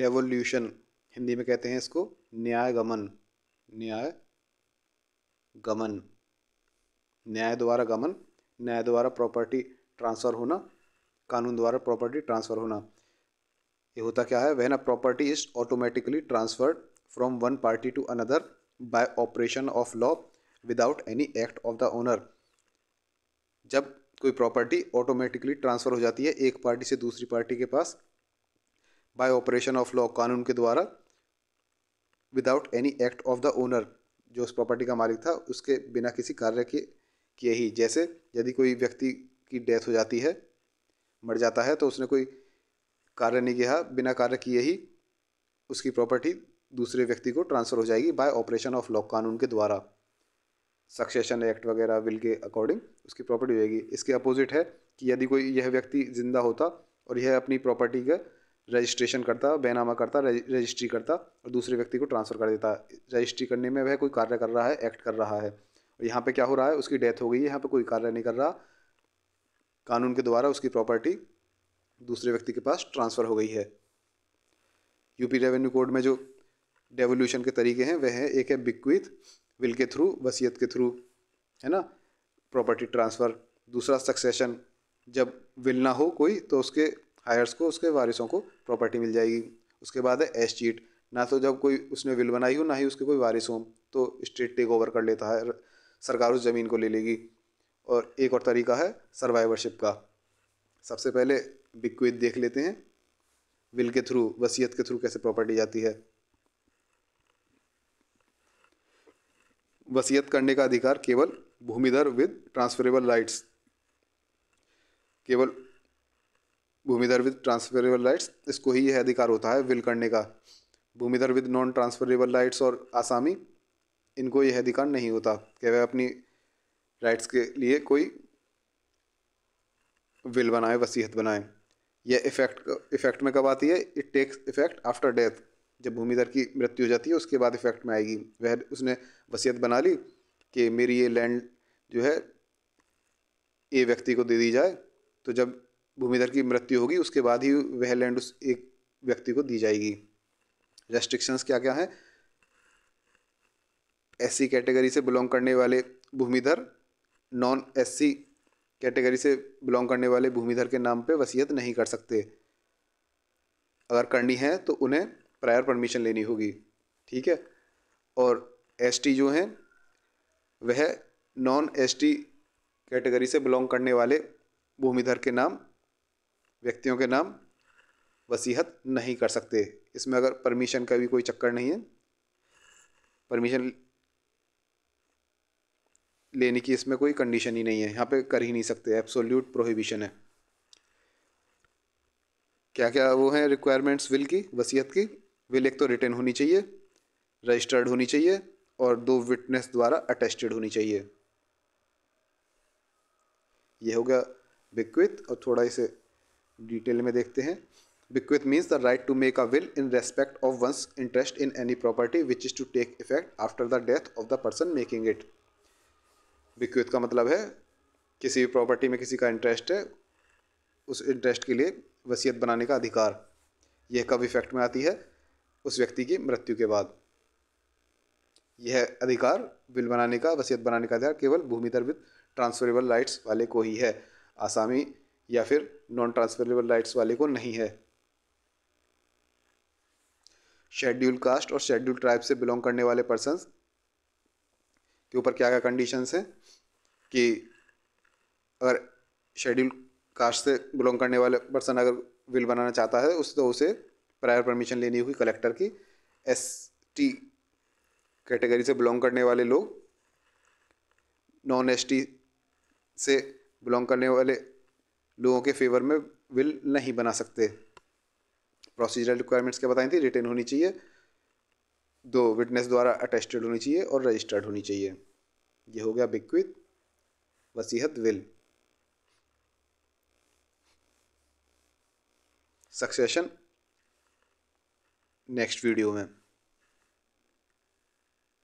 devolution Hindi में कहते हैं इसको न्याय गमन न्याय गमन न्याय द्वारा गमन न्याय द्वारा प्रॉपर्टी ट्रांसफ़र होना कानून द्वारा प्रॉपर्टी ट्रांसफ़र होना ये होता क्या है वह ना property is automatically transferred from one party to another by operation of law without any act of the owner जब कोई प्रॉपर्टी ऑटोमेटिकली ट्रांसफ़र हो जाती है एक पार्टी से दूसरी पार्टी के पास बाय ऑपरेशन ऑफ लॉ कानून के द्वारा without any act of the owner जो उस प्रॉपर्टी का मालिक था उसके बिना किसी कार्य के किए ही जैसे यदि कोई व्यक्ति की डेथ हो जाती है मर जाता है तो उसने कोई कार्य नहीं किया बिना कार्य किए ही उसकी प्रॉपर्टी दूसरे व्यक्ति को ट्रांसफ़र हो जाएगी बाय ऑपरेशन ऑफ लॉ कानून के द्वारा सक्सेशन एक्ट वगैरह विल के अकॉर्डिंग उसकी प्रॉपर्टी होगी इसके अपोजिट है कि यदि कोई यह व्यक्ति जिंदा होता और यह अपनी प्रॉपर्टी का रजिस्ट्रेशन करता बैनामा करता रजिस्ट्री करता और दूसरे व्यक्ति को ट्रांसफ़र कर देता रजिस्ट्री करने में वह कोई कार्य कर रहा है एक्ट कर रहा है और यहाँ पे क्या हो रहा है उसकी डेथ हो गई है यहाँ पे कोई कार्य नहीं कर रहा कानून के द्वारा उसकी प्रॉपर्टी दूसरे व्यक्ति के पास ट्रांसफ़र हो गई है यूपी रेवेन्यू कोड में जो डेवोल्यूशन के तरीके हैं वह है एक है बिक्विथ विल के थ्रू वसीयत के थ्रू है ना प्रॉपर्टी ट्रांसफ़र दूसरा सक्सेशन जब विल ना हो कोई तो उसके हायर्स को उसके वारिसों को प्रॉपर्टी मिल जाएगी उसके बाद है एस चीट ना तो जब कोई उसने विल बनाई हो ना ही उसके कोई वारिस हों तो स्टेट टेक ओवर कर लेता है सरकार उस ज़मीन को ले लेगी और एक और तरीका है सर्वाइवरशिप का सबसे पहले बिक्विद देख लेते हैं विल के थ्रू वसीयत के थ्रू कैसे प्रॉपर्टी जाती है वसीयत करने का अधिकार केवल भूमिधर विद ट्रांसफरेबल राइट्स केवल भूमिधर विद ट्रांसफरेबल राइट्स इसको ही यह अधिकार होता है विल करने का भूमिधर विद नॉन ट्रांसफरेबल राइट्स और आसामी इनको यह अधिकार नहीं होता कि वह अपनी राइट्स के लिए कोई विल बनाए वसीहत बनाए यह इफेक्ट इफेक्ट में कब आती है it takes effect after death जब भूमिधर की मृत्यु हो जाती है उसके बाद इफेक्ट में आएगी वह उसने वसीयत बना ली कि मेरी ये लैंड जो है ए व्यक्ति को दे दी जाए तो जब भूमिधर की मृत्यु होगी उसके बाद ही वह लैंड उस एक व्यक्ति को दी जाएगी रेस्ट्रिक्शंस क्या क्या हैं एससी कैटेगरी से बिलोंग करने वाले भूमिधर नॉन एससी कैटेगरी से बिलोंग करने वाले भूमिधर के नाम पे वसीयत नहीं कर सकते अगर करनी है तो उन्हें प्रायर परमिशन लेनी होगी ठीक है और एसटी जो हैं वह नॉन एसटी कैटेगरी से बिलोंग करने वाले भूमिधर के नाम व्यक्तियों के नाम वसीहत नहीं कर सकते इसमें अगर परमिशन का भी कोई चक्कर नहीं है परमिशन लेने की इसमें कोई कंडीशन ही नहीं है यहाँ पे कर ही नहीं सकते एब्सोल्यूट प्रोहिबिशन है क्या क्या वो हैं रिक्वायरमेंट्स विल की वसीयत की विल एक तो रिटर्न होनी चाहिए रजिस्टर्ड होनी चाहिए और दो विटनेस द्वारा अटेस्टेड होनी चाहिए यह हो गया बिक्विथ और थोड़ा इसे डिटेल में देखते हैं bequeath means the right to make a will in respect of one's interest in any property which is to take effect after the death of the person making it bequeath का मतलब है किसी भी property में किसी का interest है उस इंटरेस्ट के लिए वसीयत बनाने का अधिकार यह कब इफेक्ट में आती है उस व्यक्ति की मृत्यु के बाद यह अधिकार बिल बनाने का वसीयत बनाने का अधिकार केवल भूमिधर विद ट्रांसफरेबल राइट्स वाले को ही है आसामी या फिर नॉन ट्रांसफरेबल राइट्स वाले को नहीं है शेड्यूल कास्ट और शेड्यूल ट्राइब से बिलोंग करने वाले पर्सन के ऊपर क्या क्या कंडीशंस हैं कि अगर शेड्यूल कास्ट से बिलोंग करने वाले पर्सन अगर विल बनाना चाहता है उस तो उसे प्रायर परमिशन लेनी होगी कलेक्टर की एस टी कैटेगरी से बिलोंग करने वाले लोग नॉन एस टी से बिलोंग करने वाले लोगों के फेवर में विल नहीं बना सकते प्रोसीजरल रिक्वायरमेंट्स क्या बताई थी रिटर्न होनी चाहिए दो विटनेस द्वारा अटेस्टेड होनी चाहिए और रजिस्टर्ड होनी चाहिए ये हो गया बिक्विथ वसीहत विल सक्सेशन नेक्स्ट वीडियो में